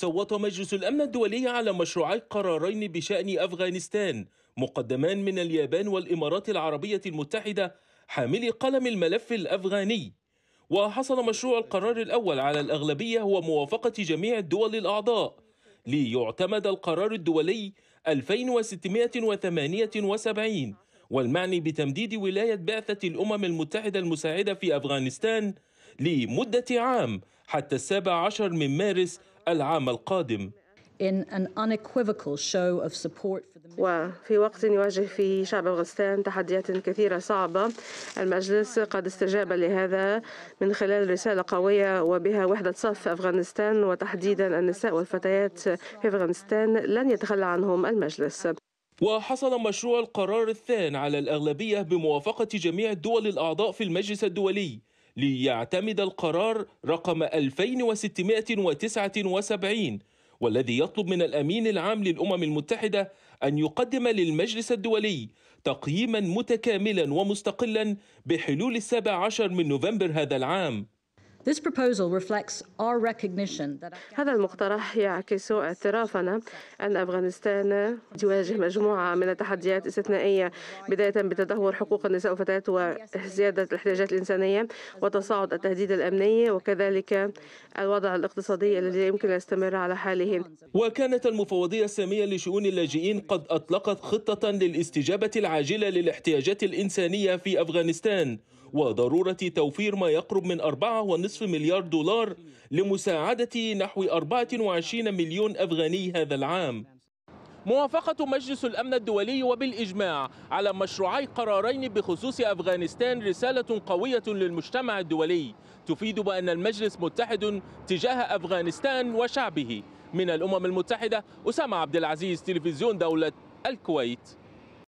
صوت مجلس الأمن الدولي على مشروعي قرارين بشأن أفغانستان مقدمان من اليابان والإمارات العربية المتحدة حاملي قلم الملف الأفغاني وحصل مشروع القرار الأول على الأغلبية هو موافقة جميع الدول الأعضاء ليعتمد القرار الدولي 2678 والمعني بتمديد ولاية بعثة الأمم المتحدة المساعدة في أفغانستان لمدة عام حتى السابع عشر من مارس العام القادم وفي وقت يواجه فيه شعب أفغانستان تحديات كثيرة صعبة المجلس قد استجاب لهذا من خلال رسالة قوية وبها وحدة صف أفغانستان وتحديدا النساء والفتيات في أفغانستان لن يتخلى عنهم المجلس وحصل مشروع القرار الثاني على الأغلبية بموافقة جميع الدول الأعضاء في المجلس الدولي ليعتمد القرار رقم 2679 والذي يطلب من الامين العام للامم المتحده ان يقدم للمجلس الدولي تقييما متكاملا ومستقلا بحلول السابع عشر من نوفمبر هذا العام هذا المقترح يعكس اعترافنا أن أفغانستان تواجه مجموعة من التحديات استثنائية بداية بتدهور حقوق النساء والفتيات وزيادة الاحتياجات الإنسانية وتصاعد التهديد الأمني وكذلك الوضع الاقتصادي الذي يمكن أن يستمر على حاله وكانت المفوضية السامية لشؤون اللاجئين قد أطلقت خطة للاستجابة العاجلة للاحتياجات الإنسانية في أفغانستان وضرورة توفير ما يقرب من أربعة ونصف نصف مليار دولار لمساعدة نحو 24 مليون أفغاني هذا العام موافقة مجلس الأمن الدولي وبالإجماع على مشروعي قرارين بخصوص أفغانستان رسالة قوية للمجتمع الدولي تفيد بأن المجلس متحد تجاه أفغانستان وشعبه من الأمم المتحدة أسامة عبد العزيز تلفزيون دولة الكويت